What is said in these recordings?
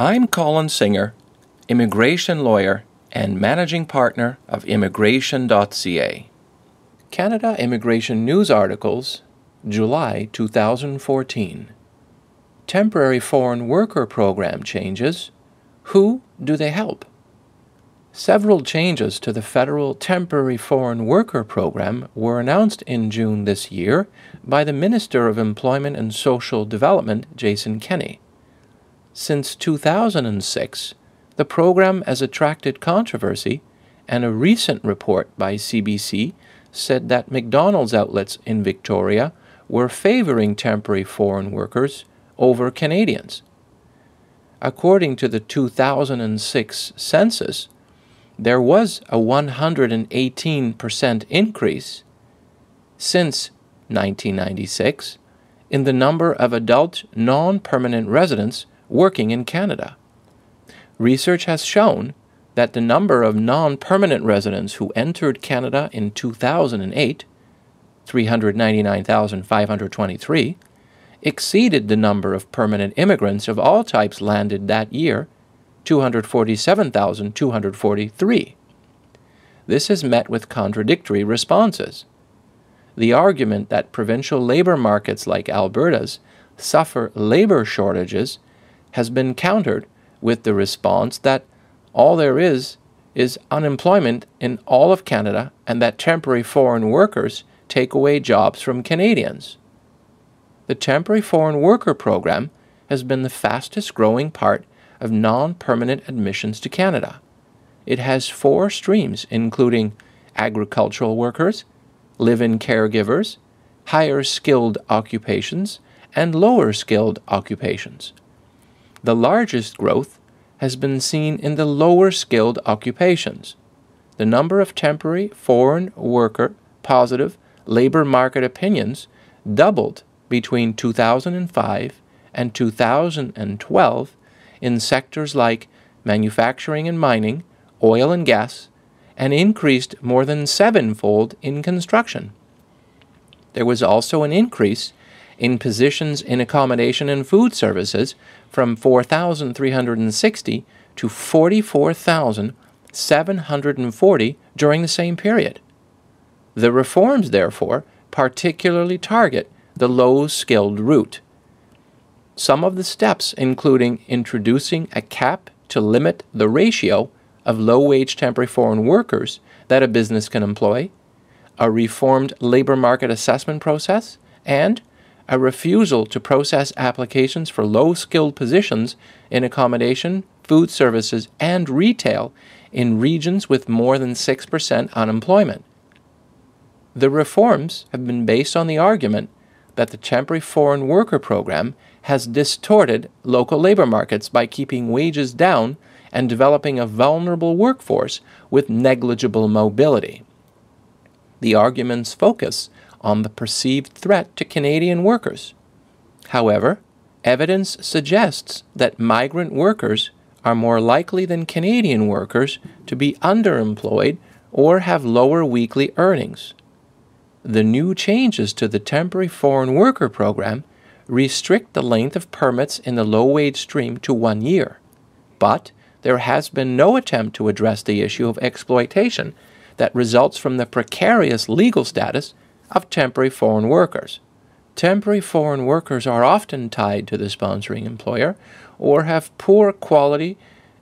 I'm Colin Singer, immigration lawyer and managing partner of immigration.ca. Canada Immigration News Articles, July 2014. Temporary Foreign Worker Program changes. Who do they help? Several changes to the federal temporary foreign worker program were announced in June this year by the Minister of Employment and Social Development, Jason Kenney. Since 2006, the program has attracted controversy, and a recent report by CBC said that McDonald's outlets in Victoria were favoring temporary foreign workers over Canadians. According to the 2006 census, there was a 118% increase since 1996 in the number of adult non permanent residents working in Canada. Research has shown that the number of non permanent residents who entered Canada in 2008, 399,523, exceeded the number of permanent immigrants of all types landed that year, 247,243. This is met with contradictory responses. The argument that provincial labor markets like Alberta's suffer labor shortages has been countered with the response that all there is is unemployment in all of Canada and that temporary foreign workers take away jobs from Canadians. The temporary foreign worker program has been the fastest growing part of non permanent admissions to Canada. It has four streams, including agricultural workers, live in caregivers, higher skilled occupations, and lower skilled occupations. The largest growth has been seen in the lower skilled occupations. The number of temporary foreign worker positive labor market opinions doubled between 2005 and 2012 in sectors like manufacturing and mining, oil and gas, and increased more than sevenfold in construction. There was also an increase in positions in accommodation and food services from 4,360 to 44,740 during the same period. The reforms, therefore, particularly target the low skilled route. Some of the steps, including introducing a cap to limit the ratio of low wage temporary foreign workers that a business can employ, a reformed labor market assessment process, and a refusal to process applications for low skilled positions in accommodation, food services, and retail in regions with more than 6% unemployment. The reforms have been based on the argument that the temporary foreign worker program has distorted local labor markets by keeping wages down and developing a vulnerable workforce with negligible mobility. The argument's focus on the perceived threat to Canadian workers. However, evidence suggests that migrant workers are more likely than Canadian workers to be underemployed or have lower weekly earnings. The new changes to the temporary foreign worker program restrict the length of permits in the low wage stream to one year. But there has been no attempt to address the issue of exploitation that results from the precarious legal status of temporary foreign workers. Temporary foreign workers are often tied to the sponsoring employer or have poor quality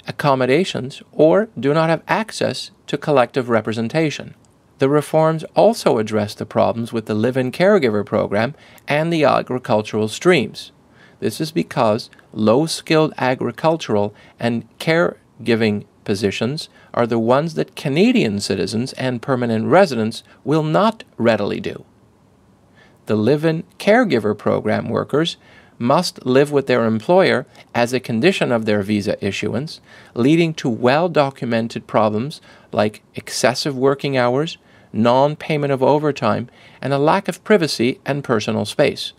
accommodations or do not have access to collective representation. The reforms also address the problems with the live in caregiver program and the agricultural streams. This is because low skilled agricultural and caregiving positions are the ones that Canadian citizens and permanent residents will not readily do. The live in caregiver program workers must live with their employer as a condition of their visa issuance, leading to well documented problems like excessive working hours, non payment of overtime, and a lack of privacy and personal space.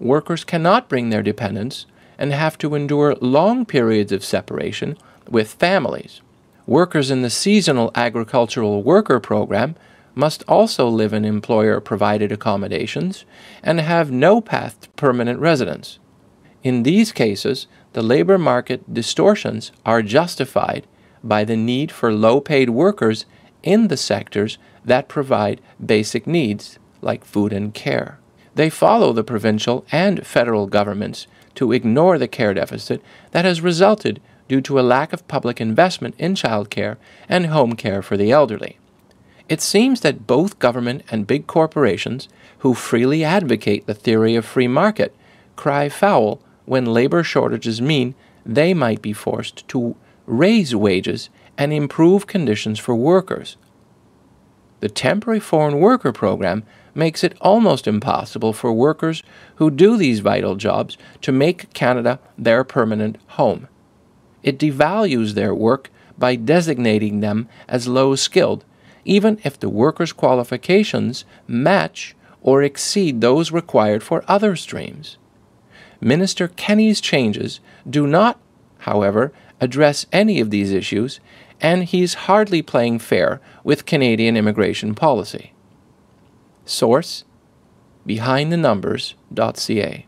Workers cannot bring their dependents and have to endure long periods of separation with families. Workers in the seasonal agricultural worker program must also live in employer provided accommodations and have no path to permanent residence. In these cases, the labor market distortions are justified by the need for low paid workers in the sectors that provide basic needs like food and care. They follow the provincial and federal governments to ignore the care deficit that has resulted due to a lack of public investment in childcare and home care for the elderly. It seems that both government and big corporations, who freely advocate the theory of free market, cry foul when labor shortages mean they might be forced to raise wages and improve conditions for workers. The temporary foreign worker program makes it almost impossible for workers who do these vital jobs to make Canada their permanent home. It devalues their work by designating them as low skilled, even if the worker's qualifications match or exceed those required for other streams. Minister Kenny's changes do not, however, address any of these issues, and he's hardly playing fair with Canadian immigration policy. Source BehindTheNumbers.ca